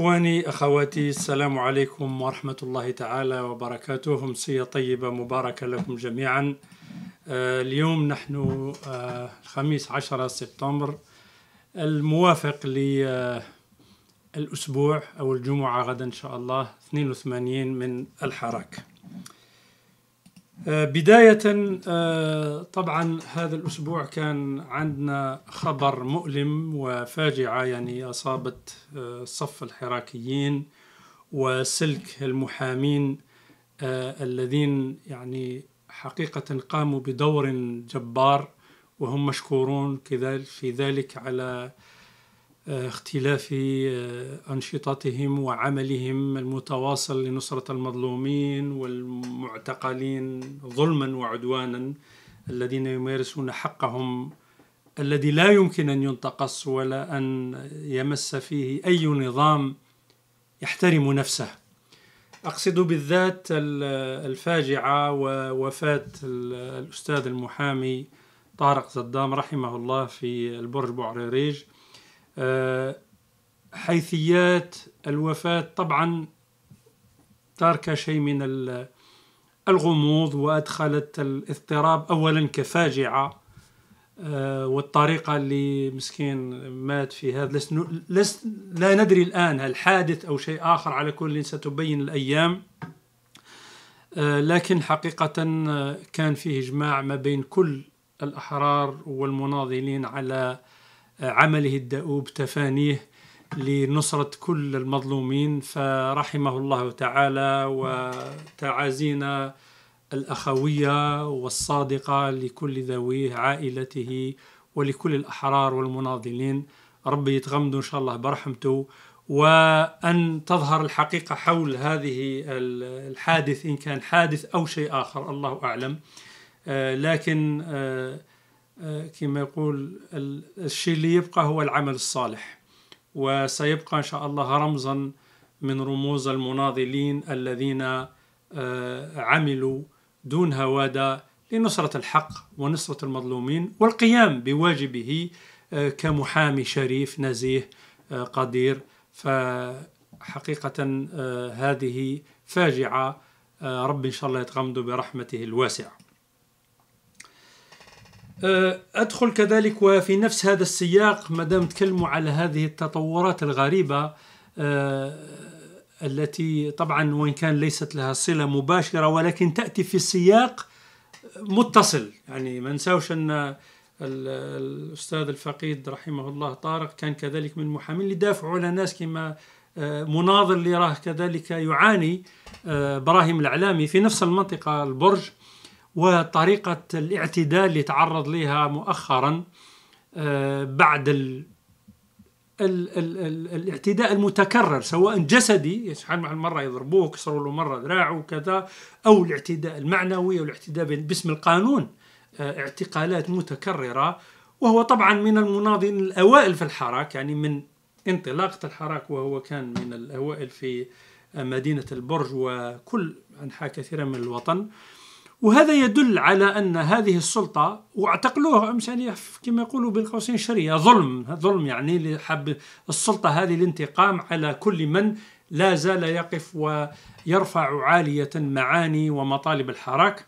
إخواني أخواتي السلام عليكم ورحمة الله تعالى وبركاته أمسية طيبة مباركة لكم جميعا آه، اليوم نحن آه، الخميس عشر سبتمبر الموافق للأسبوع آه، أو الجمعة غدا إن شاء الله 82 من الحراك آه، بداية آه، طبعا هذا الأسبوع كان عندنا خبر مؤلم وفاجعة يعني أصابت آه، صف الحراكيين وسلك المحامين الذين يعني حقيقة قاموا بدور جبار وهم مشكورون كذلك في ذلك على اختلاف آه، أنشطتهم وعملهم المتواصل لنصرة المظلومين والمعتقلين ظلما وعدوانا الذين يمارسون حقهم الذي لا يمكن أن ينتقص ولا أن يمس فيه أي نظام يحترم نفسه أقصد بالذات الفاجعة ووفاة الأستاذ المحامي طارق زدام رحمه الله في البرج بوعريريج آه، حيثيات الوفاة طبعا تاركة شيء من الغموض وأدخلت الاضطراب أولا كفاجعة آه، والطريقة اللي مسكين مات في هذا لسن... لس... لا ندري الآن هل حادث أو شيء آخر على كل ستبين الأيام آه، لكن حقيقة كان فيه إجماع ما بين كل الأحرار والمناضلين على عمله الدؤوب تفانيه لنصرة كل المظلومين فرحمه الله تعالى وتعازينا الأخوية والصادقة لكل ذويه عائلته ولكل الأحرار والمناضلين ربي يتغمدوا إن شاء الله برحمته وأن تظهر الحقيقة حول هذه الحادث إن كان حادث أو شيء آخر الله أعلم آه، لكن آه، آه، كما يقول الشيء اللي يبقى هو العمل الصالح وسيبقى إن شاء الله رمزا من رموز المناضلين الذين آه، عملوا دون هوادة لنصرة الحق ونصرة المظلومين والقيام بواجبه آه، كمحامي شريف نزيه قدير فحقيقة هذه فاجعة رب إن شاء الله يتغمد برحمته الواسعة أه، أدخل كذلك وفي نفس هذا السياق ما دام تكلموا على هذه التطورات الغريبة أه، التي طبعا وإن كان ليست لها صلة مباشرة ولكن تأتي في السياق متصل يعني ما نساوش أن الأستاذ الفقيد رحمه الله طارق كان كذلك من المحامين اللي دافعوا على ناس كما أه، مناظر اللي راه كذلك يعاني براهيم الإعلامي في نفس المنطقة البرج وطريقة الاعتدال اللي تعرض لها مؤخرا آه، بعد ال ال ال ال الاعتداء المتكرر سواء جسدي شحال مع مره يضربوه كسروا له مره ذراعه وكذا او الاعتداء المعنوي او الاعتداء باسم القانون آه، اعتقالات متكرره وهو طبعا من المناضلين الاوائل في الحراك يعني من انطلاقه الحراك وهو كان من الاوائل في مدينه البرج وكل انحاء كثيره من الوطن آه وهذا يدل على ان هذه السلطه واعتقلوه يعني كما يقولوا بين قوسين شريه ظلم ظلم يعني لحب حب السلطه هذه الانتقام على كل من لا زال يقف ويرفع عاليه معاني ومطالب الحراك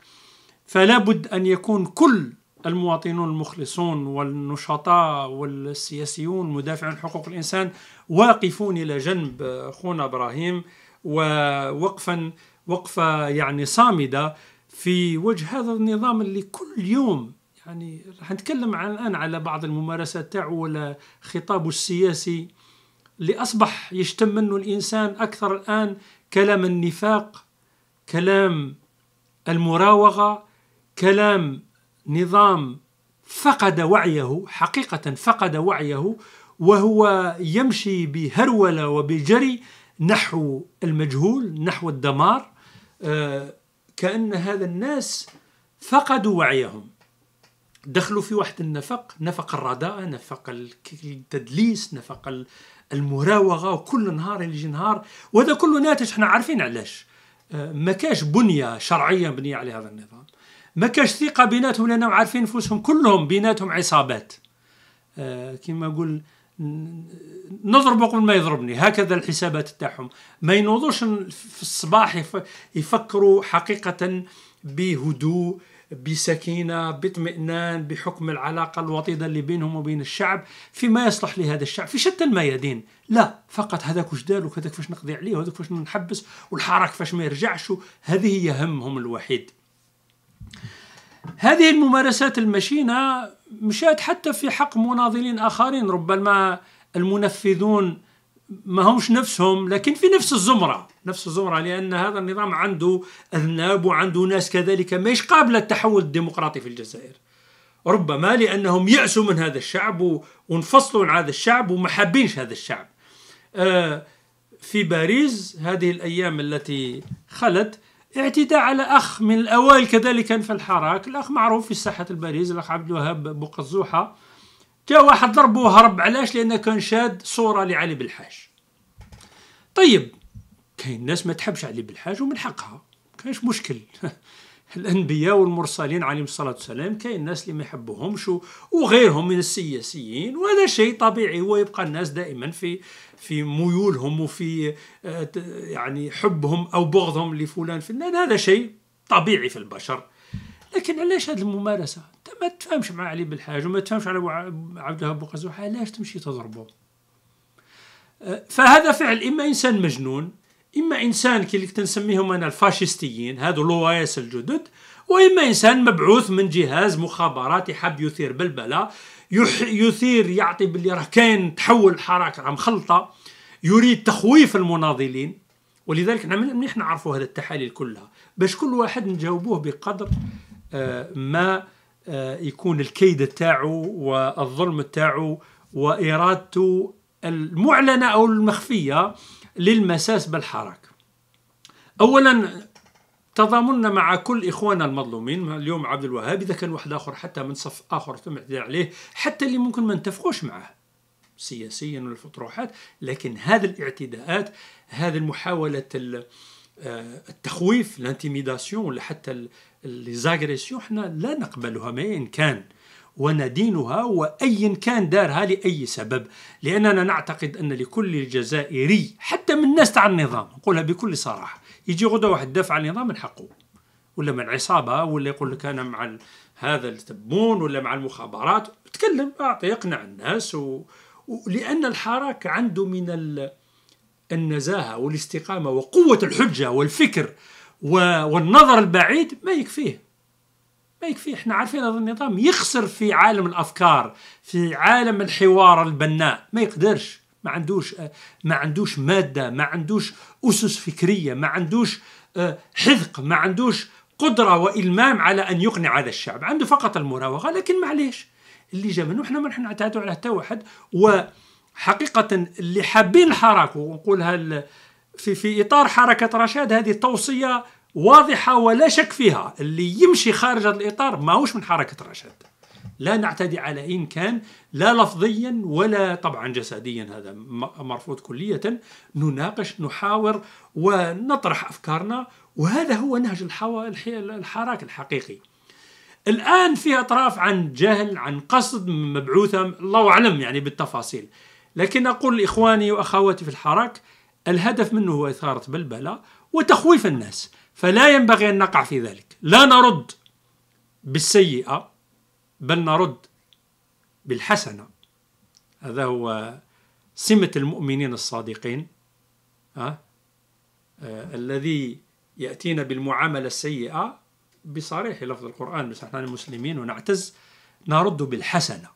فلا بد ان يكون كل المواطنون المخلصون والنشطاء والسياسيون مدافعين حقوق الانسان واقفون الى جنب اخونا ابراهيم ووقفا وقفه يعني صامده في وجه هذا النظام اللي كل يوم يعني راح نتكلم عن الآن على بعض الممارسات تاعو ولا خطابه السياسي اللي أصبح يشتم منه الإنسان أكثر الآن كلام النفاق كلام المراوغة كلام نظام فقد وعيه حقيقة فقد وعيه وهو يمشي بهرولة وبجري نحو المجهول نحو الدمار آه كأن هذا الناس فقدوا وعيهم دخلوا في واحد النفق نفق الرداء نفق التدليس نفق المراوغه وكل نهار يجي نهار وهذا كله ناتج احنا عارفين علاش آه، ما كاش بنيه شرعيه مبنيه على هذا النظام ما كاش ثقه بيناتهم لانهم عارفين نفوسهم كلهم بيناتهم عصابات آه، كما نقول نضربه قبل ما يضربني هكذا الحسابات تاعهم ما ينوضوش في الصباح يفكروا حقيقة بهدوء بسكينة باطمئنان بحكم العلاقة الوطيدة اللي بينهم وبين الشعب فيما يصلح لهذا الشعب في شتى الميادين لا فقط هذاك واش دار وهذاك فاش نقضي عليه وهذاك فاش نحبس والحراك فاش ما يرجعش هذه هي همهم الوحيد هذه الممارسات المشينة مشات حتى في حق مناضلين آخرين ربما المنفذون ما همش نفسهم لكن في نفس الزمرة نفس الزمرة لأن هذا النظام عنده أذناب وعنده ناس كذلك ماش قابلة التحول الديمقراطي في الجزائر ربما لأنهم يأسوا من هذا الشعب وانفصلوا عن هذا الشعب وما حابينش هذا الشعب آه، في باريس هذه الأيام التي خلت اعتداء على أخ من الأوائل كذلك في الحراك الأخ معروف في ساحة الباريز الأخ عبد الوهاب بوقزوحة جاء واحد ضربه وهرب علاش لأنه كان شاد صورة لعلي بالحاج طيب كاين ناس ما تحبش علي بالحاج ومن حقها كاينش مشكل الانبياء والمرسلين عليهم الصلاه والسلام كاين الناس اللي ما يحبوهمش وغيرهم من السياسيين وهذا شيء طبيعي هو يبقى الناس دائما في في ميولهم وفي آه، يعني حبهم او بغضهم لفلان فلان هذا شيء طبيعي في البشر لكن علاش هذه الممارسه انت ما تفهمش مع علي بالحاج وما تفهمش على عبد الوهاب بوقازوح علاش تمشي تضربه آه، فهذا فعل اما انسان مجنون إما إنسان كي تنسميهم أنا الفاشيستيين هذو لوايس الجدد وإما إنسان مبعوث من جهاز مخابراتي حاب يثير بلبلة يثير يعطي باللي راه كاين تحول الحركة راه مخلطة يريد تخويف المناضلين ولذلك نعمل مليح نعرفوا هذا التحاليل كلها باش كل واحد نجاوبوه بقدر آه، ما آه، يكون الكيد تاعو والظلم تاعو وإرادته المعلنة أو المخفية للمساس بالحراك أولا تضامننا مع كل إخواننا المظلومين اليوم عبد الوهاب إذا كان واحد آخر حتى من صف آخر تم اعتداء عليه حتى اللي ممكن ما نتفقوش معه سياسيا ولا في الطروحات لكن هذه الاعتداءات هذه المحاولة آه، التخويف لانتيميداسيون ولا حتى لي حنا لا نقبلها ما إن كان وندينها وأيا كان دارها لأي سبب لأننا نعتقد أن لكل جزائري حتى من الناس تاع النظام نقولها بكل صراحة يجي غدا واحد دافع عن النظام من حقه ولا من عصابة ولا يقول لك أنا مع هذا التبون ولا مع المخابرات تكلم أعطي يقنع الناس و... لأن الحراك عنده من ال... النزاهة والاستقامة وقوة الحجة والفكر والنظر البعيد ما يكفيه ما يكفي احنا عارفين هذا النظام يخسر في عالم الافكار في عالم الحوار البناء ما يقدرش ما عندوش ما عندوش ماده ما عندوش اسس فكريه ما عندوش آه، حذق ما عندوش قدره والمام على ان يقنع هذا الشعب عنده فقط المراوغه لكن معليش اللي جا منه احنا ما راح نعتادوا على حتى واحد وحقيقه اللي حابين الحراك ونقولها في في اطار حركه رشاد هذه توصيه واضحة ولا شك فيها اللي يمشي خارج هذا الإطار ماهوش من حركة الرشاد لا نعتدي على إن كان لا لفظيا ولا طبعا جسديا هذا مرفوض كلية نناقش نحاور ونطرح أفكارنا وهذا هو نهج الحراك الحقيقي الآن في أطراف عن جهل عن قصد مبعوثة الله أعلم يعني بالتفاصيل لكن أقول لإخواني وأخواتي في الحراك الهدف منه هو إثارة بلبلة وتخويف الناس فلا ينبغي أن نقع في ذلك لا نرد بالسيئة بل نرد بالحسنة هذا هو سمة المؤمنين الصادقين أه؟ آه الذي يأتينا بالمعاملة السيئة بصريح لفظ القرآن بس احنا المسلمين ونعتز نرد بالحسنة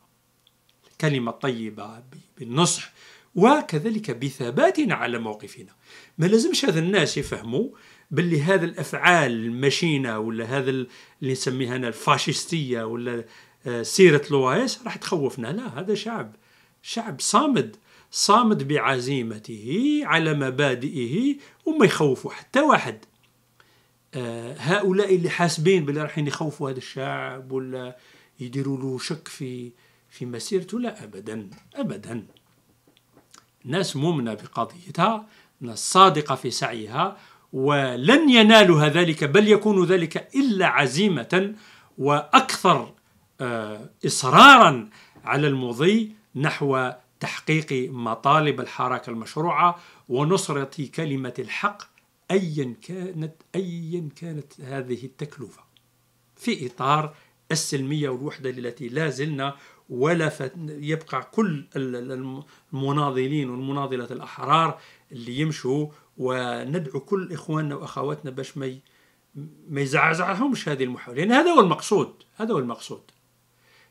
الكلمة الطيبة بالنصح وكذلك بثباتنا على موقفنا ما لازمش هذا الناس يفهموا باللي هذا الافعال المشينه ولا هذا اللي نسميها انا الفاشيستيه ولا آه، سيره لوايس راح تخوفنا لا هذا شعب شعب صامد صامد بعزيمته على مبادئه وما يخوفوا حتى واحد آه، هؤلاء اللي حاسبين باللي رايحين يخوفوا هذا الشعب ولا يديروا له شك في في مسيرته لا ابدا ابدا ناس مؤمنه بقضيتها ناس صادقه في سعيها ولن ينالها ذلك بل يكون ذلك إلا عزيمة وأكثر آه، إصرارا على المضي نحو تحقيق مطالب الحركة المشروعة ونصرة كلمة الحق أيا كانت أيا كانت هذه التكلفة في إطار السلمية والوحدة التي لا زلنا ولا يبقى كل المناضلين والمناضلة الأحرار اللي يمشوا وندعو كل إخواننا وأخواتنا باش ما ما يزعزعهمش هذه المحاولة لأن هذا هو المقصود هذا هو المقصود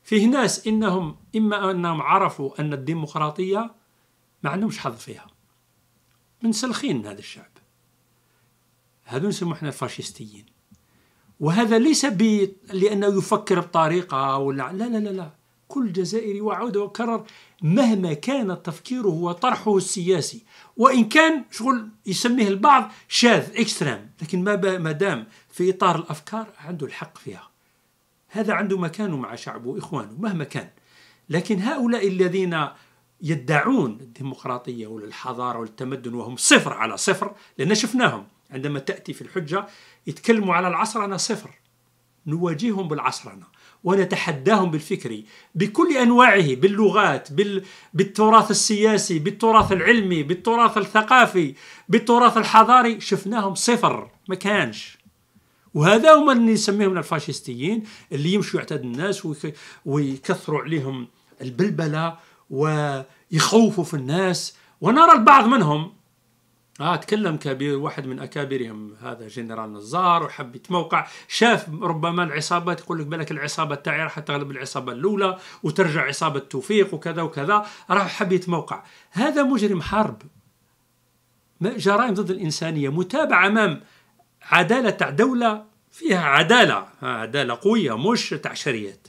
فيه ناس إنهم إما أنهم عرفوا أن الديمقراطية ما عندهمش حظ فيها منسلخين هذا الشعب هذو نسمو احنا الفاشيستيين وهذا ليس بي لأنه يفكر بطريقة ولا لا لا لا, لا. كل جزائري وعود وكرر مهما كان تفكيره وطرحه السياسي وإن كان شغل يسميه البعض شاذ إكستريم لكن ما, ما دام في إطار الأفكار عنده الحق فيها هذا عنده مكانه مع شعبه وإخوانه مهما كان لكن هؤلاء الذين يدعون الديمقراطية والحضاره والتمدن وهم صفر على صفر لأن شفناهم عندما تأتي في الحجة يتكلموا على العصرنة صفر نواجههم بالعصرنة ونتحداهم بالفكر بكل انواعه باللغات بال... بالتراث السياسي بالتراث العلمي بالتراث الثقافي بالتراث الحضاري شفناهم صفر ما كانش وهذا هما اللي نسميهم الفاشيستيين اللي يمشوا يعتاد الناس ويك... ويكثروا عليهم البلبله ويخوفوا في الناس ونرى البعض منهم اه تكلم كبير واحد من اكابرهم هذا جنرال نزار وحب يتموقع شاف ربما العصابات يقول لك بالك العصابه تاعي راح تغلب العصابه الاولى وترجع عصابه توفيق وكذا وكذا راح حب يتموقع هذا مجرم حرب جرائم ضد الانسانيه متابع امام عداله تاع دوله فيها عداله آه، عداله قويه مش تاع شريات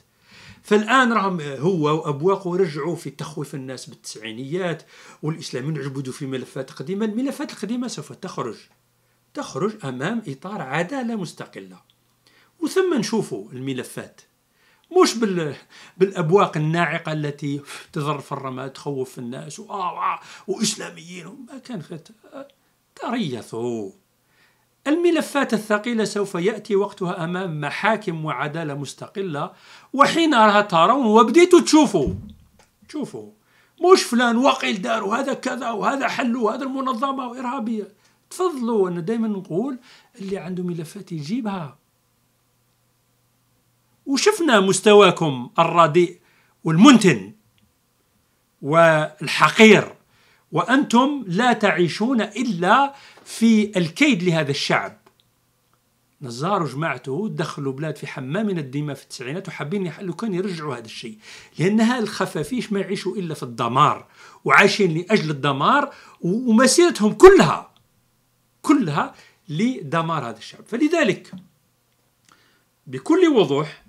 فالان راهم هو وابواقه رجعوا في تخويف الناس بالتسعينيات والاسلاميين عبدوا في ملفات قديمه الملفات القديمه سوف تخرج تخرج امام اطار عداله مستقله وثم نشوفوا الملفات مش بال... بالابواق الناعقه التي تضر في الرماد تخوف الناس و... واسلاميين ما كان آه، تريثوا الملفات الثقيلة سوف يأتي وقتها أمام محاكم وعدالة مستقلة وحينها ترون وبديتوا تشوفوا شوفوا مش فلان وقيل دار وهذا كذا وهذا حل وهذا المنظمة وإرهابية تفضلوا أنا دايما نقول اللي عنده ملفات يجيبها وشفنا مستواكم الرديء والمنتن والحقير وأنتم لا تعيشون إلا في الكيد لهذا الشعب نزار وجماعته دخلوا بلاد في حمام من الدماء في التسعينات وحابين لو كان يرجعوا هذا الشيء لان الخفافيش ما يعيشوا الا في الدمار وعايشين لاجل الدمار ومسيرتهم كلها كلها لدمار هذا الشعب فلذلك بكل وضوح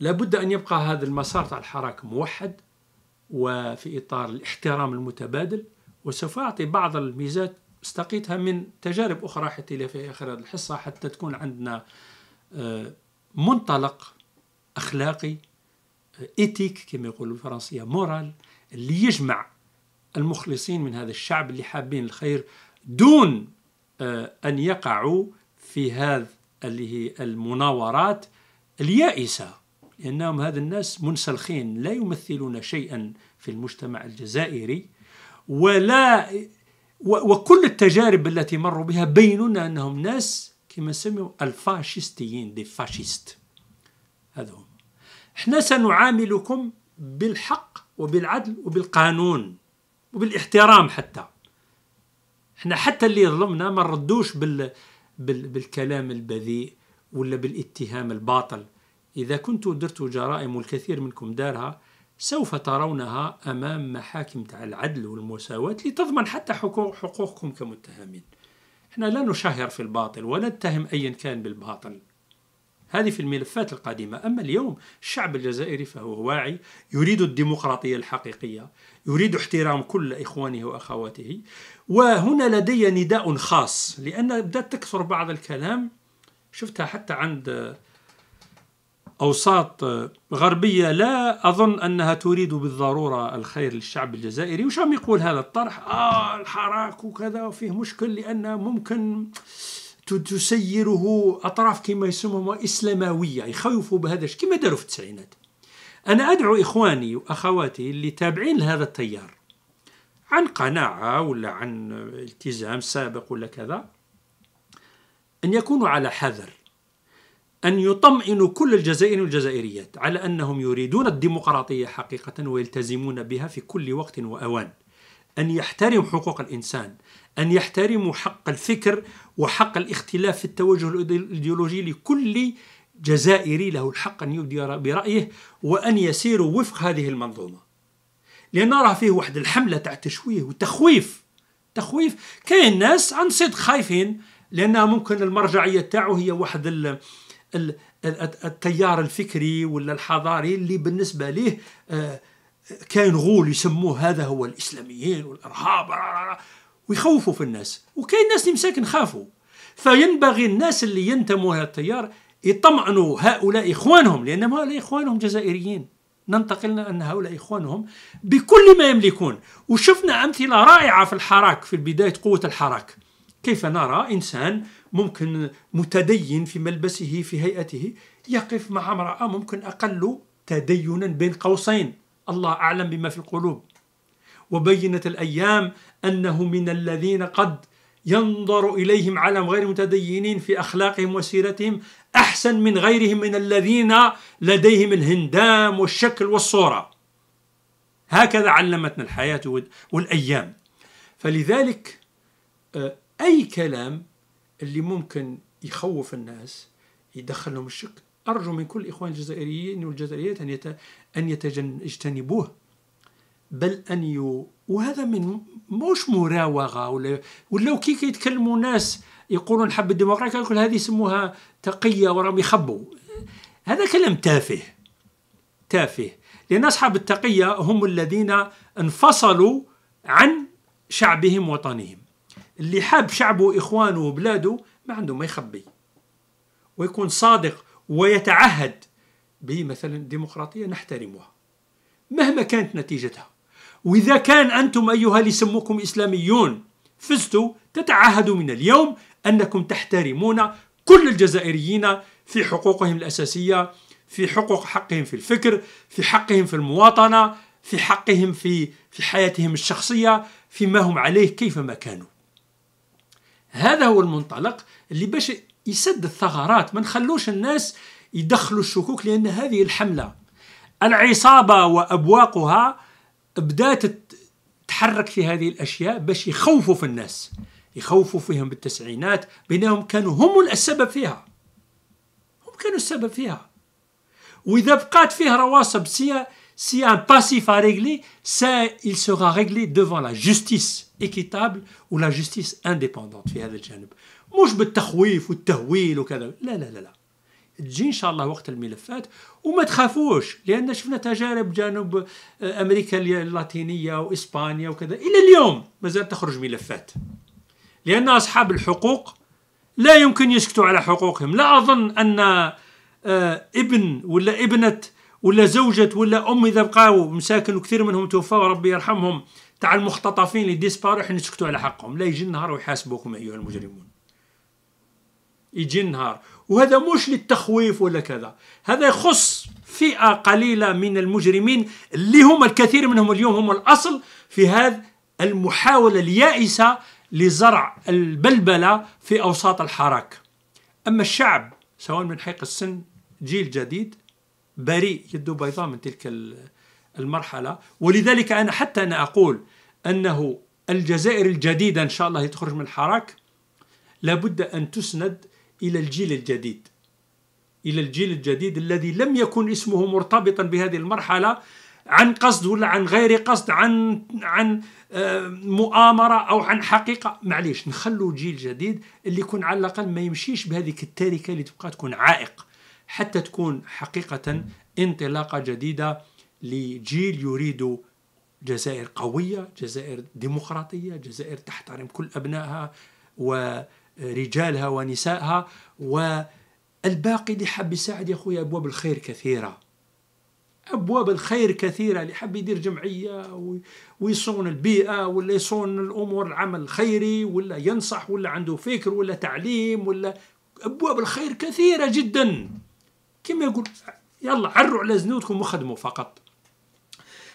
لابد ان يبقى هذا المسار تاع الحراك موحد وفي إطار الاحترام المتبادل وسوف أعطي بعض الميزات استقيتها من تجارب أخرى حتى إلى في آخر هذه الحصة حتى تكون عندنا آه، منطلق أخلاقي آه، إيتيك كما يقولوا الفرنسية مورال اللي يجمع المخلصين من هذا الشعب اللي حابين الخير دون آه، أن يقعوا في هذا اللي هي المناورات اليائسة لأنهم هذا الناس منسلخين لا يمثلون شيئا في المجتمع الجزائري ولا وكل التجارب التي مروا بها بيننا أنهم ناس كما سموا الفاشستيين دي فاشيست هذا هم احنا سنعاملكم بالحق وبالعدل وبالقانون وبالاحترام حتى احنا حتى اللي ظلمنا ما نردوش بال... بال... بالكلام البذيء ولا بالاتهام الباطل إذا كنت درتوا جرائم والكثير منكم دارها سوف ترونها أمام محاكم تاع العدل والمساواة لتضمن حتى حقوق حقوقكم كمتهمين احنا لا نشهر في الباطل ولا نتهم أيا كان بالباطل هذه في الملفات القديمة أما اليوم الشعب الجزائري فهو واعي يريد الديمقراطية الحقيقية يريد احترام كل إخوانه وأخواته وهنا لدي نداء خاص لأن بدأت تكثر بعض الكلام شفتها حتى عند أوساط غربية لا أظن أنها تريد بالضرورة الخير للشعب الجزائري وشام يقول هذا الطرح آه الحراك وكذا وفيه مشكل لأن ممكن تسيره أطراف كما يسموهم إسلاموية يخوفوا بهذا الشيء كما داروا في التسعينات أنا أدعو إخواني وأخواتي اللي تابعين لهذا التيار عن قناعة ولا عن التزام سابق ولا كذا أن يكونوا على حذر أن يطمئنوا كل الجزائر والجزائريات على أنهم يريدون الديمقراطية حقيقة ويلتزمون بها في كل وقت وأوان أن يحترموا حقوق الإنسان أن يحترموا حق الفكر وحق الاختلاف في التوجه الإيديولوجي لكل جزائري له الحق أن يبدي برأيه وأن يسيروا وفق هذه المنظومة لأن نرى فيه واحد الحملة تاع تشويه وتخويف تخويف كاين ناس عن صدق خايفين لأنها ممكن المرجعية تاعو هي واحد التيار الفكري ولا الحضاري اللي بالنسبة ليه آه، كاين غول يسموه هذا هو الإسلاميين والإرهاب ويخوفوا في الناس وكاين ناس اللي مساكن خافوا فينبغي الناس اللي ينتموا هذا التيار يطمئنوا هؤلاء إخوانهم لأن هؤلاء إخوانهم جزائريين ننتقلنا أن هؤلاء إخوانهم بكل ما يملكون وشفنا أمثلة رائعة في الحراك في بداية قوة الحراك كيف نرى إنسان ممكن متدين في ملبسه في هيئته يقف مع امرأة ممكن أقل تدينا بين قوسين الله أعلم بما في القلوب وبينت الأيام أنه من الذين قد ينظر إليهم عالم غير متدينين في أخلاقهم وسيرتهم أحسن من غيرهم من الذين لديهم الهندام والشكل والصورة هكذا علمتنا الحياة والأيام فلذلك آه، أي كلام اللي ممكن يخوف الناس يدخلهم الشك أرجو من كل إخوان الجزائريين والجزائريات أن أن يجتنبوه بل أن يو وهذا من موش مراوغة ولا ولو كي يتكلموا ناس يقولون حب الديمقراطية كل هذه يسموها تقية وراهم يخبوا هذا كلام تافه تافه لأن أصحاب التقية هم الذين انفصلوا عن شعبهم وطنهم اللي حاب شعبه إخوانه وبلاده ما عنده ما يخبي ويكون صادق ويتعهد بمثلا ديمقراطية نحترمها مهما كانت نتيجتها وإذا كان أنتم أيها اللي يسموكم إسلاميون فزتوا تتعهدوا من اليوم أنكم تحترمون كل الجزائريين في حقوقهم الأساسية في حقوق حقهم في الفكر في حقهم في المواطنة في حقهم في في حياتهم الشخصية فيما هم عليه كيفما كانوا هذا هو المنطلق اللي باش يسد الثغرات ما نخلوش الناس يدخلوا الشكوك لان هذه الحمله العصابه وابواقها بدات تحرك في هذه الاشياء باش يخوفوا في الناس يخوفوا فيهم بالتسعينات بينهم كانوا هم السبب فيها هم كانوا السبب فيها واذا بقات فيه رواسب سي سي ان باسيف ا ريغلي سا il sera réglé devant la justice ايكيتابل ولا جوستيس انديبوندونت في هذا الجانب مش بالتخويف والتهويل وكذا لا لا لا لا تجي ان شاء الله وقت الملفات وما تخافوش لان شفنا تجارب جنوب امريكا اللاتينيه واسبانيا وكذا الى اليوم مازال تخرج ملفات لان اصحاب الحقوق لا يمكن يسكتوا على حقوقهم لا اظن ان ابن ولا ابنه ولا زوجة ولا أم إذا بقاو مساكن وكثير منهم توفوا ربي يرحمهم تاع المختطفين اللي ديسبارو حنا نسكتوا على حقهم لا يجي النهار ويحاسبوكم ايها المجرمون يجي النهار وهذا مش للتخويف ولا كذا هذا يخص فئة قليلة من المجرمين اللي هم الكثير منهم اليوم هم الأصل في هذه المحاولة اليائسة لزرع البلبلة في أوساط الحراك أما الشعب سواء من حيث السن جيل جديد بريء يده بيضاء من تلك المرحلة ولذلك أنا حتى أنا أقول أنه الجزائر الجديدة إن شاء الله تخرج من الحراك لابد أن تسند إلى الجيل الجديد إلى الجيل الجديد الذي لم يكن اسمه مرتبطا بهذه المرحلة عن قصد ولا عن غير قصد عن عن آه، مؤامره او عن حقيقه معليش نخلو جيل جديد اللي يكون على الاقل ما يمشيش بهذيك التركه اللي تبقى تكون عائق حتى تكون حقيقه انطلاقه جديده لجيل يريد جزائر قوية جزائر ديمقراطية جزائر تحترم كل أبنائها ورجالها ونسائها والباقي اللي حب يساعد يا أخويا أبواب الخير كثيرة أبواب الخير كثيرة اللي حب يدير جمعية ويصون البيئة ولا يصون الأمور العمل الخيري ولا ينصح ولا عنده فكر ولا تعليم ولا أبواب الخير كثيرة جدا كما يقول يلا عروا على زنودكم وخدموا فقط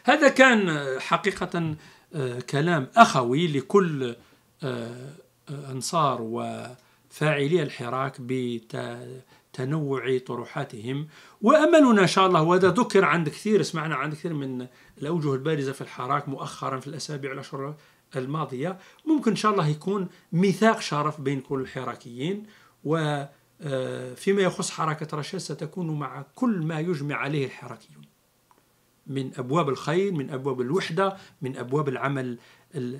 هذا كان آه، حقيقة آه، كلام أخوي لكل آه، أنصار وفاعلي الحراك بتنوع طروحاتهم وأملنا إن شاء الله وهذا ذكر عند كثير سمعنا عند كثير من الأوجه البارزة في الحراك مؤخرا في الأسابيع الأشهر الماضية ممكن إن شاء الله يكون ميثاق شرف بين كل الحراكيين و فيما يخص حركة رشاد ستكون مع كل ما يجمع عليه الحركيون من ابواب الخير من ابواب الوحده من ابواب العمل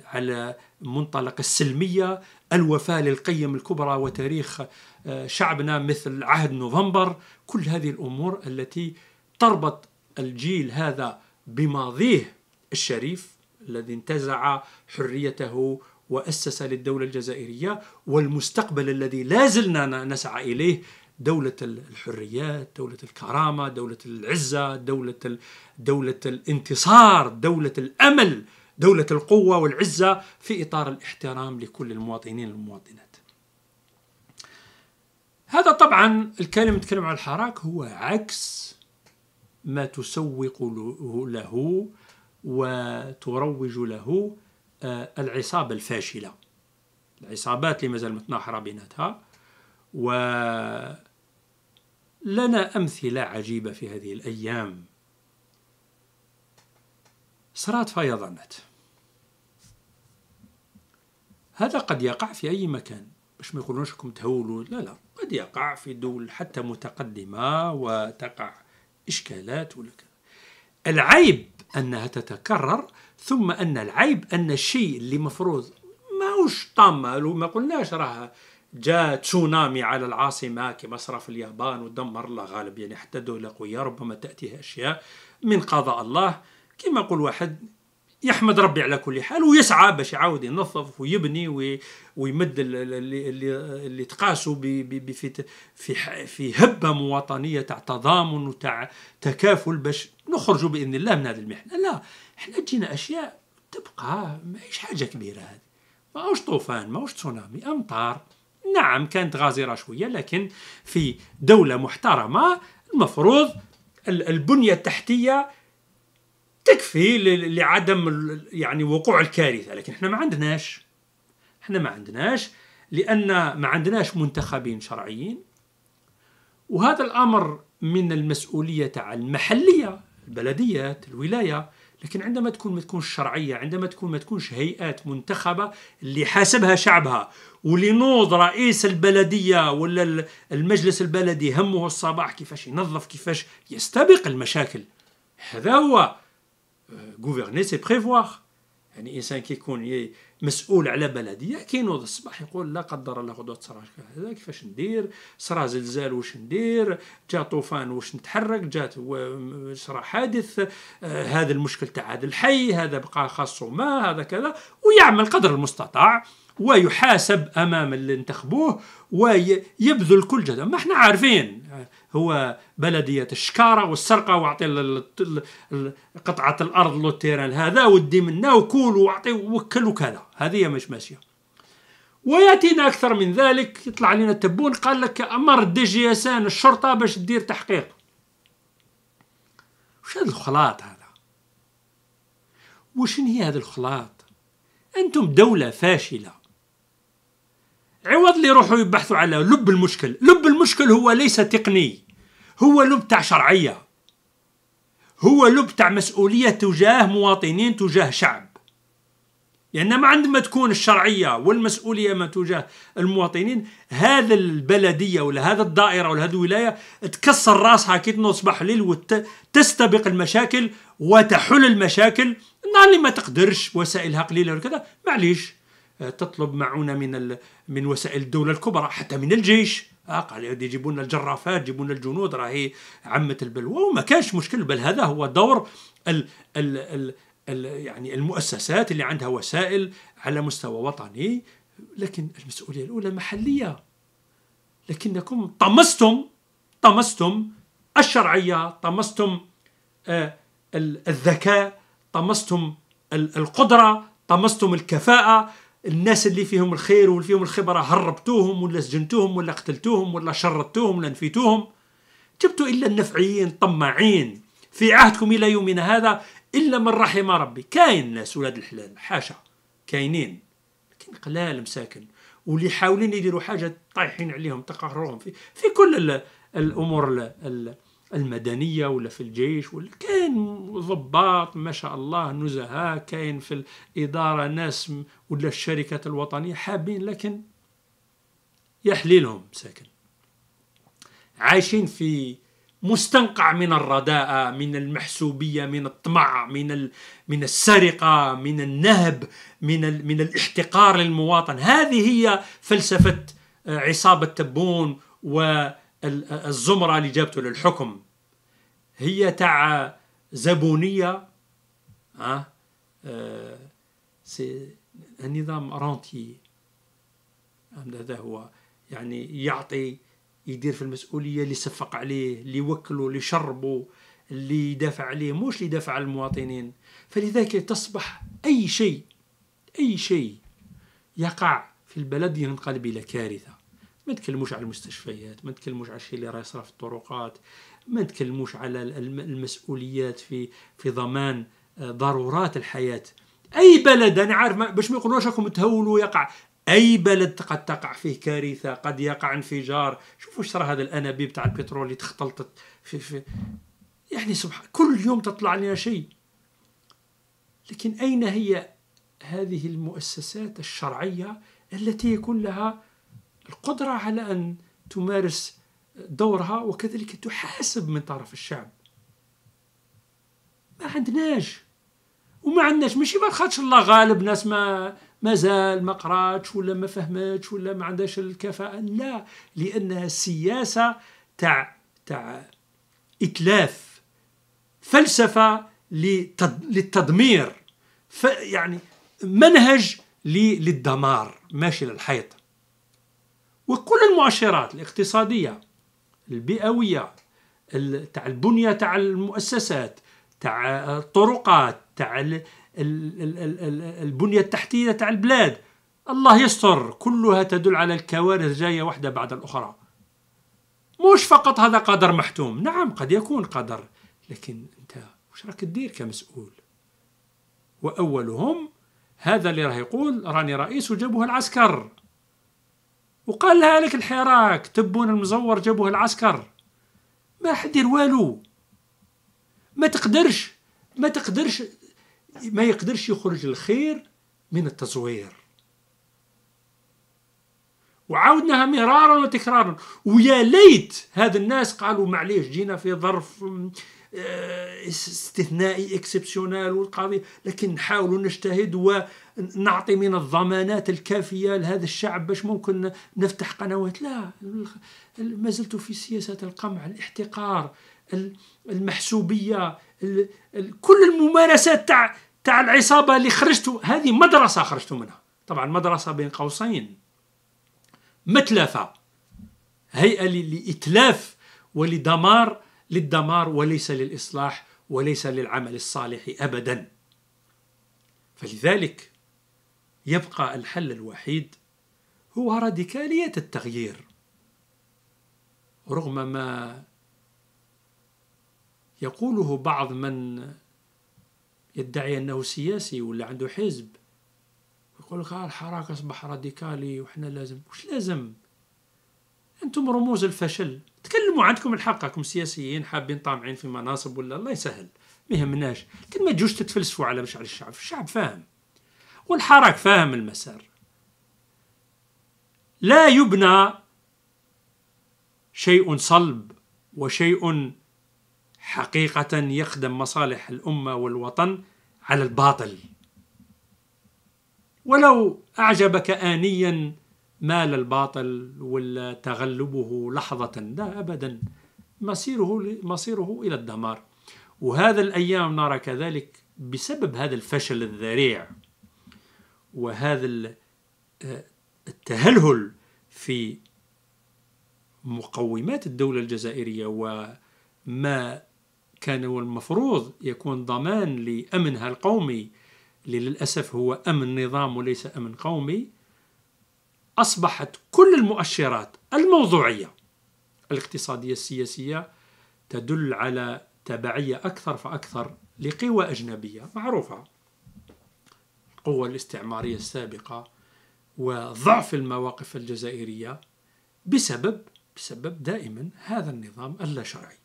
على منطلق السلميه الوفاه للقيم الكبرى وتاريخ آه، شعبنا مثل عهد نوفمبر كل هذه الامور التي تربط الجيل هذا بماضيه الشريف الذي انتزع حريته واسس للدوله الجزائريه والمستقبل الذي لا زلنا نسعى اليه دولة الحريات دولة الكرامة دولة العزة دولة, دولة الانتصار دولة الأمل دولة القوة والعزة في إطار الاحترام لكل المواطنين والمواطنات هذا طبعا الكلام نتكلم عن الحراك هو عكس ما تسوق له وتروج له آه، العصابة الفاشلة العصابات اللي مازال متناحرة بيناتها و لنا أمثلة عجيبة في هذه الأيام صرات فيضانات هذا قد يقع في أي مكان باش ما يقولونش لكم تهولوا لا لا قد يقع في دول حتى متقدمة وتقع إشكالات ولا كذا العيب أنها تتكرر ثم أن العيب أن الشيء اللي مفروض ماهوش طامه وما قلناش راه جاء تسونامي على العاصمة كمصرف اليابان ودمر الله غالب يعني حتى دولة قوية ربما تأتيها أشياء من قضاء الله كما يقول واحد يحمد ربي على كل حال ويسعى باش يعاود ينظف ويبني وي ويمد اللي اللي تقاسوا في في في هبه مواطنيه تاع تضامن وتاع تكافل باش نخرجوا باذن الله من هذه المحنه لا احنا جينا اشياء تبقى ماهيش حاجه كبيره هذه ماهوش طوفان ماهوش تسونامي امطار نعم كانت غازرة شوية لكن في دولة محترمة المفروض البنية التحتية تكفي لعدم يعني وقوع الكارثة لكن احنا ما عندناش احنا ما عندناش لأن ما عندناش منتخبين شرعيين وهذا الأمر من المسؤولية تاع المحلية البلديات الولاية لكن عندما تكون ما تكون شرعيه عندما تكون ما تكونش هيئات منتخبه اللي حاسبها شعبها ولنوض نوض رئيس البلديه ولا المجلس البلدي همه الصباح كيفاش ينظف كيفاش يستبق المشاكل هذا هو غوفرني سي بريفوار يعني انسان كيكون مسؤول على بلديه كينوض الصباح يقول لا قدر الله غدوه صرا كذا كيفاش ندير صرا زلزال واش ندير جا طوفان واش نتحرك جات صرا حادث آه هذا المشكل تاع هذا الحي هذا بقى خاصو ما هذا كذا ويعمل قدر المستطاع ويحاسب امام اللي انتخبوه ويبذل كل جهده ما احنا عارفين هو بلديه الشكاره والسرقه واعطي قطعه الارض للتيران هذا ودي منا وكول واعطي وكل وكذا هذه مش ماشيه وياتينا اكثر من ذلك يطلع علينا التبون قال لك امر الدي جي اسان الشرطه باش تدير تحقيق وش هذا الخلاط هذا وشن هي هذا الخلاط انتم دوله فاشله عوض اللي يروحوا يبحثوا على لب المشكل لب المشكل هو ليس تقني هو لب تاع شرعية هو لب تاع مسؤولية تجاه مواطنين تجاه شعب لأن يعني ما عندما تكون الشرعية والمسؤولية ما تجاه المواطنين هذا البلدية ولا هذا الدائرة ولا هذه الولاية تكسر راسها كي تنوض صباح ليل وتستبق المشاكل وتحل المشاكل النهار اللي ما تقدرش وسائلها قليلة وكذا معليش تطلب معونه من من وسائل الدوله الكبرى حتى من الجيش آه، قال يجيبوا لنا الجرافات يجيبوا لنا الجنود راهي عمه البلوى وما كانش مشكل بل هذا هو دور ال ال ال ال يعني المؤسسات اللي عندها وسائل على مستوى وطني لكن المسؤوليه الاولى محليه لكنكم طمستم طمستم الشرعيه طمستم آه، الذكاء طمستم القدره طمستم الكفاءه الناس اللي فيهم الخير واللي فيهم الخبرة هربتوهم ولا سجنتوهم ولا قتلتوهم ولا شردتوهم ولا نفيتوهم جبتوا إلا النفعيين الطماعين في عهدكم إلى يومنا هذا إلا من رحم ربي كاين ناس ولاد الحلال حاشا كاينين لكن قلال مساكن واللي حاولين يديروا حاجة طايحين عليهم تقهرهم في, في كل الأمور ال المدنية ولا في الجيش ولا كاين ضباط ما شاء الله نزهاء كاين في الإدارة ناس ولا الشركات الوطنية حابين لكن يحليلهم ساكن عايشين في مستنقع من الرداءة من المحسوبية من الطمع من من السرقة من النهب من من الاحتقار للمواطن هذه هي فلسفة آه، عصابة تبون و الزمرة اللي جابته للحكم هي تاع زبونية أه؟ أه سي النظام رانتي هذا هو يعني يعطي يدير في المسؤولية اللي صفق عليه اللي وكله اللي شربه اللي يدافع عليه مش اللي يدافع على المواطنين فلذلك تصبح أي شيء أي شيء يقع في البلد ينقلب إلى كارثة ما تكلموش على المستشفيات ما تكلموش على الشيء اللي راه يصرى في الطرقات ما تكلموش على المسؤوليات في في ضمان آه، ضرورات الحياه اي بلد انا عارف باش ما يقولوش راكم تهولوا يقع اي بلد قد تقع فيه كارثه قد يقع انفجار شوفوا ايش هذا الانابيب تاع البترول اللي تختلطت في, في يعني سبحان كل يوم تطلع لنا شيء لكن اين هي هذه المؤسسات الشرعيه التي يكون لها القدرة على أن تمارس دورها وكذلك تحاسب من طرف الشعب ما عندناش وما عندناش ماشي ما خاطش الله غالب ناس ما مازال ما قراتش ولا ما فهمتش ولا ما عندهاش الكفاءة لا لأنها سياسة تاع تاع إتلاف فلسفة للتدمير يعني منهج للدمار ماشي للحيط وكل المؤشرات الاقتصادية البيئوية تاع البنية تاع المؤسسات تاع الطرقات تاع البنية التحتية تاع البلاد الله يستر كلها تدل على الكوارث جاية واحدة بعد الأخرى مش فقط هذا قدر محتوم نعم قد يكون قدر لكن أنت وش راك تدير كمسؤول وأولهم هذا اللي راه يقول راني رئيس وجابوه العسكر وقال لها لك الحراك تبون المزور جابوه العسكر ما حد يدير والو ما تقدرش ما تقدرش ما يقدرش يخرج الخير من التزوير وعاودناها مرارا وتكرارا ويا ليت هذا الناس قالوا معليش جينا في ظرف استثنائي اكسبسيونال والقضية لكن نحاول نجتهد ونعطي من الضمانات الكافية لهذا الشعب باش ممكن نفتح قنوات لا ما زلت في سياسة القمع الاحتقار المحسوبية كل الممارسات تاع تاع العصابة اللي خرجت هذه مدرسة خرجت منها طبعا مدرسة بين قوسين متلفة هيئة لإتلاف ولدمار للدمار وليس للإصلاح وليس للعمل الصالح أبدا فلذلك يبقى الحل الوحيد هو راديكالية التغيير رغم ما يقوله بعض من يدعي أنه سياسي ولا عنده حزب يقول لك آه، الحراك أصبح راديكالي وإحنا لازم وش لازم انتم رموز الفشل تكلموا عندكم الحق راكم سياسيين حابين طامعين في مناصب ولا الله يسهل ما يهمناش لكن ما تجوش تتفلسفوا على مشاعر الشعب الشعب فاهم والحراك فاهم المسار لا يبنى شيء صلب وشيء حقيقة يخدم مصالح الأمة والوطن على الباطل ولو أعجبك آنيا مال الباطل ولا تغلبه لحظة لا أبدا مصيره, مصيره إلى الدمار وهذا الأيام نرى كذلك بسبب هذا الفشل الذريع وهذا آه، التهلهل في مقومات الدولة الجزائرية وما كان المفروض يكون ضمان لأمنها القومي للأسف هو أمن نظام وليس أمن قومي أصبحت كل المؤشرات الموضوعية الاقتصادية السياسية تدل على تبعية أكثر فأكثر لقوى أجنبية معروفة القوة الاستعمارية السابقة وضعف المواقف الجزائرية بسبب بسبب دائما هذا النظام اللاشرعي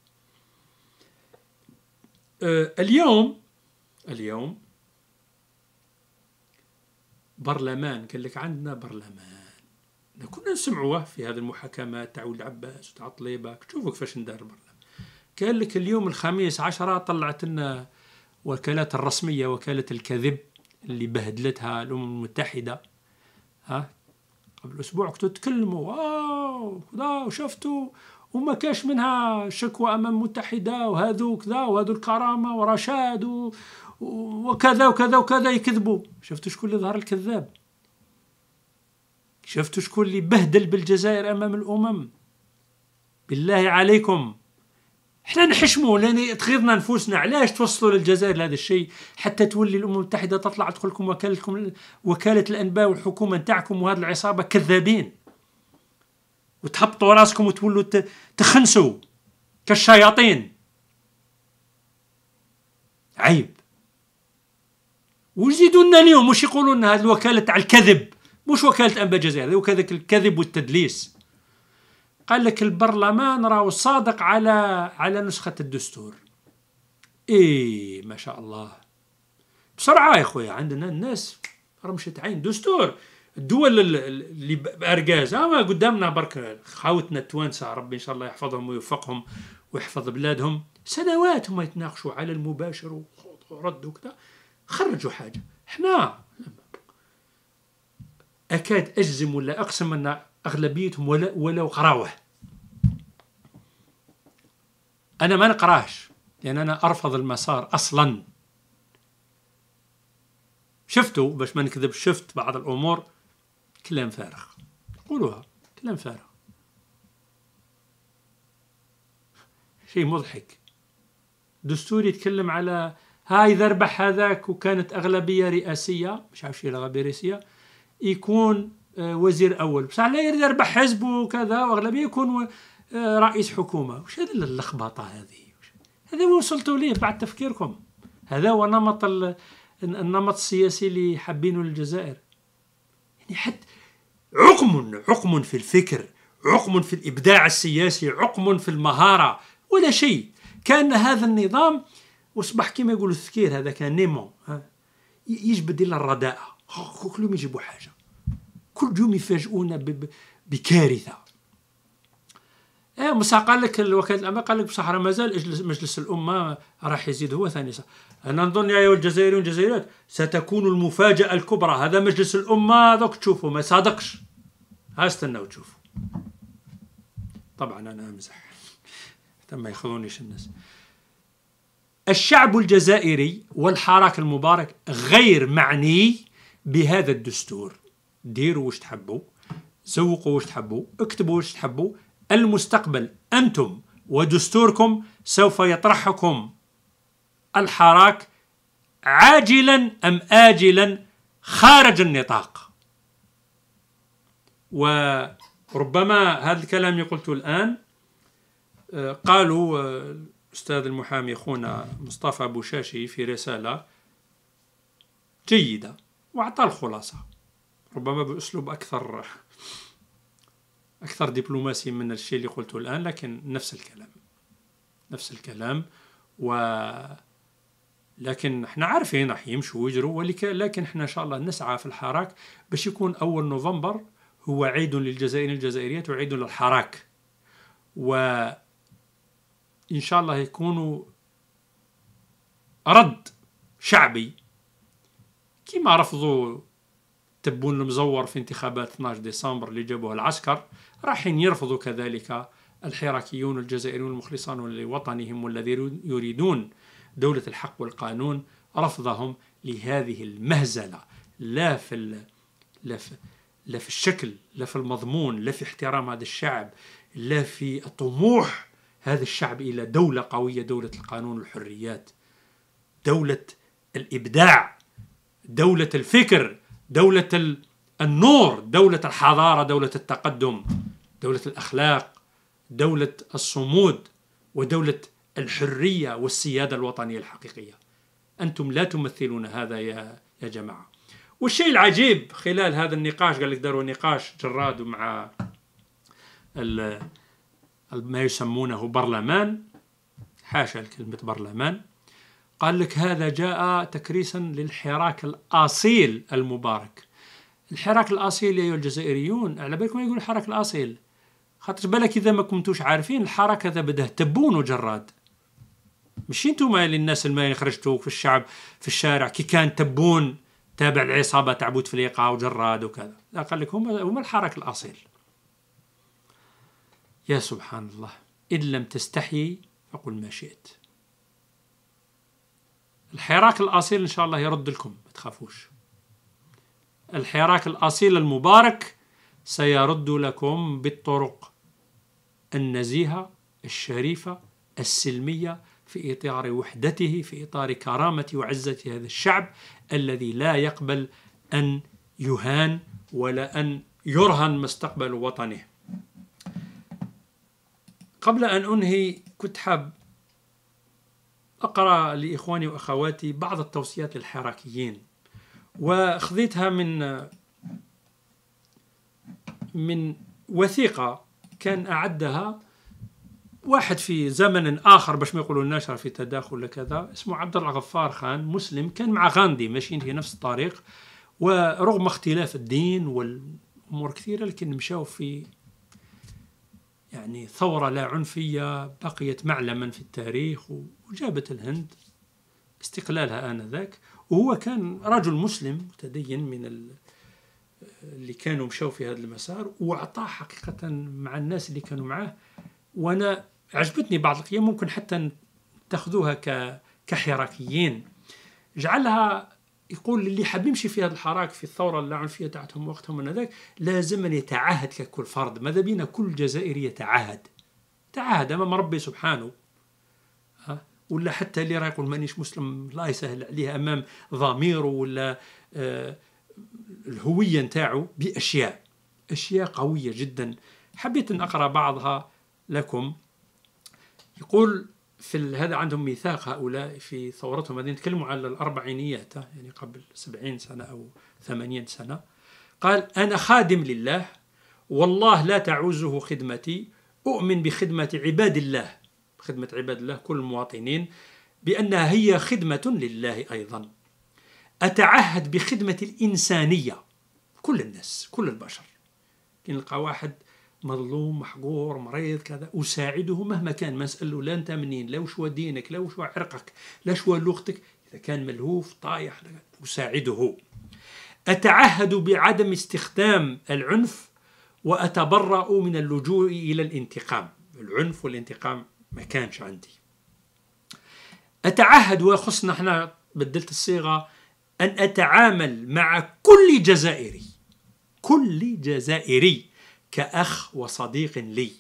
آه، اليوم اليوم برلمان قال لك عندنا برلمان كنا نسمعوه في هذه المحاكمات تاع ولد عباس وتاع طليبه شوفوا كيفاش ندار البرلمان قال لك اليوم الخميس عشرة طلعت لنا وكالات الرسمية وكالة الكذب اللي بهدلتها الأمم المتحدة ها قبل أسبوع كنتوا تكلموا واو آه، كذا وشفتوا وما كاش منها شكوى أمام متحدة وهذو كذا وهذو الكرامة ورشاد وكذا وكذا وكذا يكذبوا شفتوا شكون اللي ظهر الكذاب شفتوا شكون اللي بهدل بالجزائر امام الامم بالله عليكم احنا نحشموا لان تغيرنا نفوسنا علاش توصلوا للجزائر لهذا الشيء حتى تولي الامم المتحده تطلع تقول لكم وكالتكم وكاله الانباء والحكومه نتاعكم وهذه العصابه كذابين وتهبطوا راسكم وتولوا تخنسوا كالشياطين عيب ويزيدوا لنا اليوم واش يقولوا لنا هذه الوكاله تاع الكذب مش وكاله انباء الجزائر وكذاك الكذب والتدليس قال لك البرلمان راهو صادق على على نسخه الدستور ايه ما شاء الله بسرعه يا خويا عندنا الناس رمشت عين دستور الدول اللي بارجاز اما آه، قدامنا برك خاوتنا التوانسه ربي ان شاء الله يحفظهم ويوفقهم ويحفظ بلادهم سنوات هما يتناقشوا على المباشر ورد وكذا خرجوا حاجه حنا اكاد اجزم ولا اقسم ان اغلبيتهم ولا ولو قراوه انا ما نقراهش لان انا ارفض المسار اصلا شفتوا باش ما نكذب شفت بعض الامور كلام فارغ قولوها كلام فارغ شيء مضحك دستور يتكلم على هاي اذا ربح هذاك وكانت اغلبيه رئاسيه مش عارف شيء رئاسيه يكون آه، وزير اول بصح لا يربح حزب وكذا واغلبيه يكون آه، رئيس حكومه وش هذه اللخبطه هذه هذا وصلتوا ليه بعد تفكيركم هذا هو نمط النمط السياسي اللي حابينه للجزائر يعني حتى عقم عقم في الفكر عقم في الابداع السياسي عقم في المهاره ولا شيء كان هذا النظام اصبح كما يقولوا التفكير هذا كان نيمون يجبد الى الرداءه كل يوم يجيبوا حاجه كل يوم يفاجئونا بكارثه ايه مسا قال لك الوكاله الامه قال لك بصح راه مازال مجلس الامه راح يزيد هو ثاني صح. انا نظن يا ايها الجزائريون والجزائريات ستكون المفاجاه الكبرى هذا مجلس الامه دوك تشوفوا ما صادقش ها استناو تشوفوا طبعا انا امزح حتى ما يخذونيش الناس الشعب الجزائري والحراك المبارك غير معني بهذا الدستور ديروا واش تحبوا سوقوا واش تحبوا اكتبوا واش تحبوا المستقبل أنتم ودستوركم سوف يطرحكم الحراك عاجلا أم آجلا خارج النطاق وربما هذا الكلام قلته الآن قالوا الأستاذ المحامي أخونا مصطفى بوشاشي في رسالة جيدة وعطى الخلاصة ربما بأسلوب أكثر أكثر دبلوماسي من الشيء اللي قلته الآن لكن نفس الكلام نفس الكلام و لكن احنا عارفين راح يمشوا ويجروا ولك لكن احنا ان شاء الله نسعى في الحراك باش يكون اول نوفمبر هو عيد للجزائر الجزائريات وعيد للحراك و ان شاء الله يكونوا رد شعبي كيما رفضوا تبون المزور في انتخابات 12 ديسمبر اللي جابوه العسكر راحين يرفضوا كذلك الحراكيون الجزائريون المخلصون لوطنهم والذين يريدون دولة الحق والقانون رفضهم لهذه المهزلة لا في ال... لا في لا في الشكل لا في المضمون لا في احترام هذا الشعب لا في طموح هذا الشعب الى دولة قوية دولة القانون والحريات دولة الابداع دولة الفكر دولة النور دولة الحضارة دولة التقدم دولة الأخلاق دولة الصمود ودولة الحرية والسيادة الوطنية الحقيقية أنتم لا تمثلون هذا يا, يا جماعة والشيء العجيب خلال هذا النقاش قال لك داروا نقاش جراد مع ما يسمونه برلمان حاشا كلمة برلمان قال لك هذا جاء تكريسا للحراك الأصيل المبارك الحراك الأصيل يا أيها الجزائريون على بالكم يقول الحراك الأصيل خاطر بالك إذا ما كنتوش عارفين الحراك هذا بده تبون وجراد مش انتوما الناس اللي خرجتوا في الشعب في الشارع كي كان تبون تابع العصابه تاع بوتفليقه وجراد وكذا لا قال لك هم هم الحراك الاصيل يا سبحان الله ان لم تستحي فقل ما شئت الحراك الأصيل إن شاء الله يرد لكم ما تخافوش الحراك الأصيل المبارك سيرد لكم بالطرق النزيهة الشريفة السلمية في إطار وحدته في إطار كرامة وعزة هذا الشعب الذي لا يقبل أن يهان ولا أن يرهن مستقبل وطنه قبل أن أنهي كنت حاب أقرأ لإخواني وأخواتي بعض التوصيات للحراكيين وخذيتها من من وثيقة كان أعدها واحد في زمن آخر باش ما يقولوا لناش في تداخل كذا اسمه عبد الله غفار خان مسلم كان مع غاندي ماشيين في نفس الطريق ورغم اختلاف الدين والأمور كثيرة لكن مشاو في يعني ثورة لا عنفية بقيت معلما في التاريخ وجابت الهند استقلالها آنذاك وهو كان رجل مسلم متدين من اللي كانوا مشاو في هذا المسار وأعطاه حقيقة مع الناس اللي كانوا معاه وأنا عجبتني بعض القيم ممكن حتى تاخذوها كحراكيين جعلها يقول اللي حاب يمشي في هذا الحراك في الثوره العنفيه تاعتهم وقتهم من ذاك لازم أن يتعهد ككل فرد ماذا بينا كل جزائري يتعهد تعهد امام ربي سبحانه ها ولا حتى اللي راه يقول مانيش مسلم الله يسهل عليه امام ضميره ولا آه، الهويه نتاعو باشياء اشياء قويه جدا حبيت ان اقرا بعضها لكم يقول في هذا عندهم ميثاق هؤلاء في ثورتهم هذه نتكلموا على الأربعينيات يعني قبل سبعين سنة أو ثمانين سنة قال أنا خادم لله والله لا تعوزه خدمتي أؤمن بخدمة عباد الله خدمة عباد الله كل المواطنين بأنها هي خدمة لله أيضا أتعهد بخدمة الإنسانية كل الناس كل البشر كي نلقى واحد مظلوم محقور مريض كذا اساعده مهما كان ما اساله لا انت منين لا وش دينك لا وش عرقك لا وش لغتك اذا كان ملهوف طايح اساعده اتعهد بعدم استخدام العنف واتبرا من اللجوء الى الانتقام العنف والانتقام ما كانش عندي اتعهد ويخصنا احنا بدلت الصيغه ان اتعامل مع كل جزائري كل جزائري كأخ وصديق لي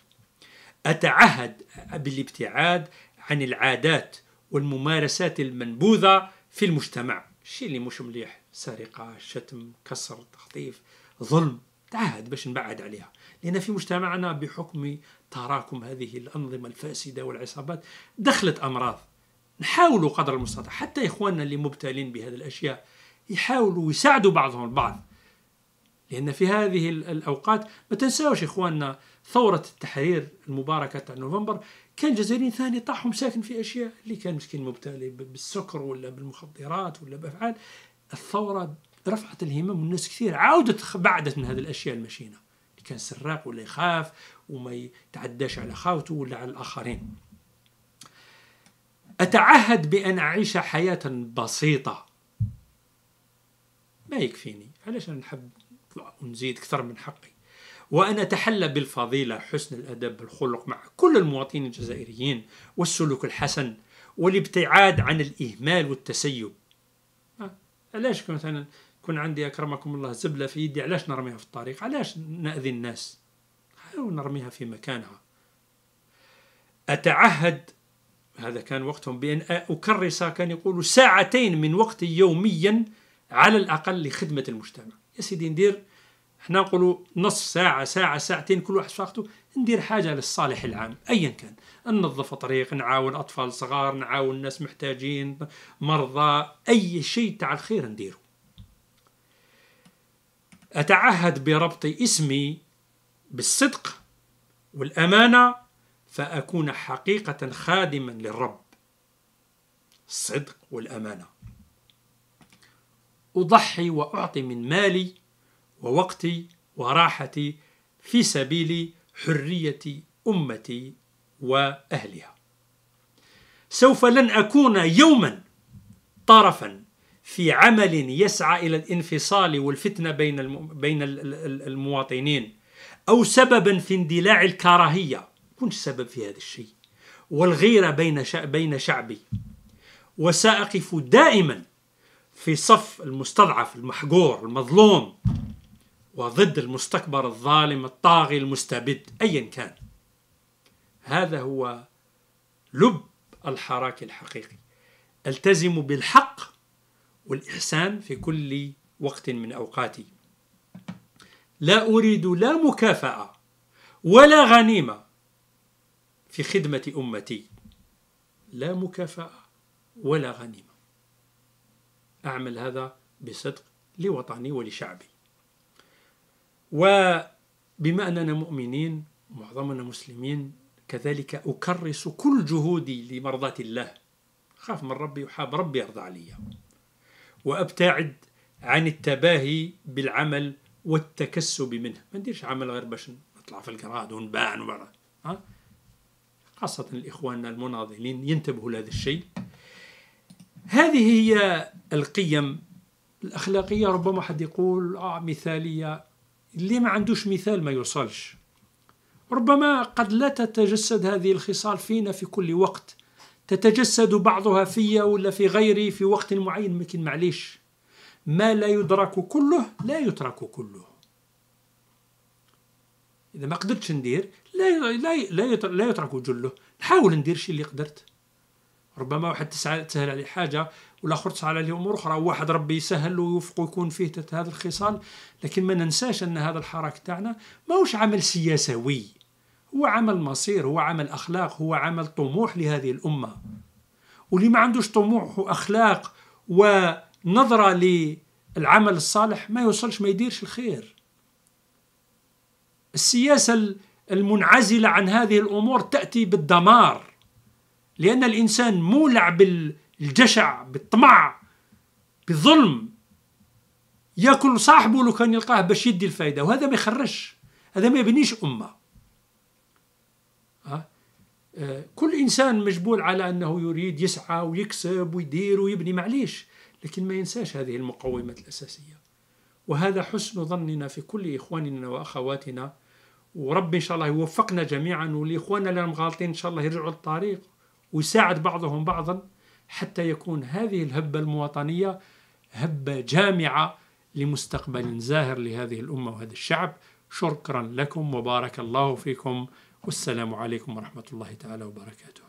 أتعهد بالابتعاد عن العادات والممارسات المنبوذة في المجتمع الشيء اللي مش مليح سرقة شتم كسر تخطيف ظلم تعهد باش نبعد عليها لأن في مجتمعنا بحكم تراكم هذه الأنظمة الفاسدة والعصابات دخلت أمراض نحاولوا قدر المستطاع حتى إخواننا اللي مبتلين بهذه الأشياء يحاولوا يساعدوا بعضهم البعض لأن في هذه الأوقات ما تنساوش إخواننا ثورة التحرير المباركة تاع نوفمبر كان جزائريين ثاني طاحوا مساكن في أشياء اللي كان مسكين مبتلي بالسكر ولا بالمخدرات ولا بأفعال الثورة رفعت الهمم والناس كثير عاودت بعدت من هذه الأشياء المشينة اللي كان سراق ولا يخاف وما يتعداش على خاوته ولا على الآخرين أتعهد بأن أعيش حياة بسيطة ما يكفيني علاش أنا نحب ونزيد أكثر من حقي وأن أتحلى بالفضيلة حسن الأدب الخلق مع كل المواطنين الجزائريين والسلوك الحسن والابتعاد عن الإهمال والتسيب علاش مثلا يكون عندي أكرمكم الله زبلة في يدي علاش نرميها في الطريق علاش نأذي الناس ونرميها نرميها في مكانها أتعهد هذا كان وقتهم بأن أكرس كان يقول ساعتين من وقتي يوميا على الأقل لخدمة المجتمع يا سيدي ندير حنا نقولوا نص ساعة ساعة ساعتين كل واحد في ندير حاجة للصالح العام أيا كان ننظف طريق نعاون أطفال صغار نعاون ناس محتاجين مرضى أي شيء تاع الخير نديره أتعهد بربط اسمي بالصدق والأمانة فأكون حقيقة خادما للرب الصدق والأمانة أضحي وأعطي من مالي ووقتي وراحتي في سبيل حرية أمتي وأهلها سوف لن أكون يوما طرفا في عمل يسعى إلى الانفصال والفتنة بين بين المواطنين أو سببا في اندلاع الكراهية كنت سبب في هذا الشيء والغيرة بين بين شعبي وسأقف دائما في صف المستضعف المحقور المظلوم وضد المستكبر الظالم الطاغي المستبد ايا كان هذا هو لب الحراك الحقيقي التزم بالحق والاحسان في كل وقت من اوقاتي لا اريد لا مكافاه ولا غنيمه في خدمه امتي لا مكافاه ولا غنيمه أعمل هذا بصدق لوطني ولشعبي وبما أننا مؤمنين معظمنا مسلمين كذلك أكرس كل جهودي لمرضاة الله خاف من ربي وحاب ربي يرضى علي وأبتعد عن التباهي بالعمل والتكسب منه ما نديرش عمل غير باش نطلع في القراد ونبان ها؟ خاصة الإخوان المناضلين ينتبهوا لهذا الشيء هذه هي القيم الأخلاقية ربما حد يقول آه مثالية اللي ما عندوش مثال ما يوصلش ربما قد لا تتجسد هذه الخصال فينا في كل وقت تتجسد بعضها في ولا في غيري في وقت معين لكن معليش ما لا يدرك كله لا يترك كله اذا ما قدرتش ندير لا لا لا, لا يترك جله نحاول ندير شي اللي قدرت ربما واحد تسعى تسهل عليه حاجه والاخر تسهل عليه امور اخرى واحد ربي يسهل ويوفقه ويكون فيه هذا الخصال لكن ما ننساش ان هذا الحراك تاعنا ماهوش عمل سياسوي هو عمل مصير هو عمل اخلاق هو عمل طموح لهذه الامه واللي ما عندوش طموح واخلاق ونظره للعمل الصالح ما يوصلش ما يديرش الخير السياسه المنعزله عن هذه الامور تاتي بالدمار لأن الإنسان مولع بالجشع بالطمع بالظلم ياكل صاحبه لو كان يلقاه باش يدي الفايدة وهذا ما يخرجش هذا ما يبنيش أمة أه؟ أه كل إنسان مجبول على أنه يريد يسعى ويكسب ويدير ويبني معليش لكن ما ينساش هذه المقومات الأساسية وهذا حسن ظننا في كل إخواننا وأخواتنا ورب إن شاء الله يوفقنا جميعا والاخواننا اللي مغالطين إن شاء الله يرجعوا للطريق ويساعد بعضهم بعضا حتى يكون هذه الهبة المواطنية هبة جامعة لمستقبل زاهر لهذه الأمة وهذا الشعب شكرا لكم وبارك الله فيكم والسلام عليكم ورحمة الله تعالى وبركاته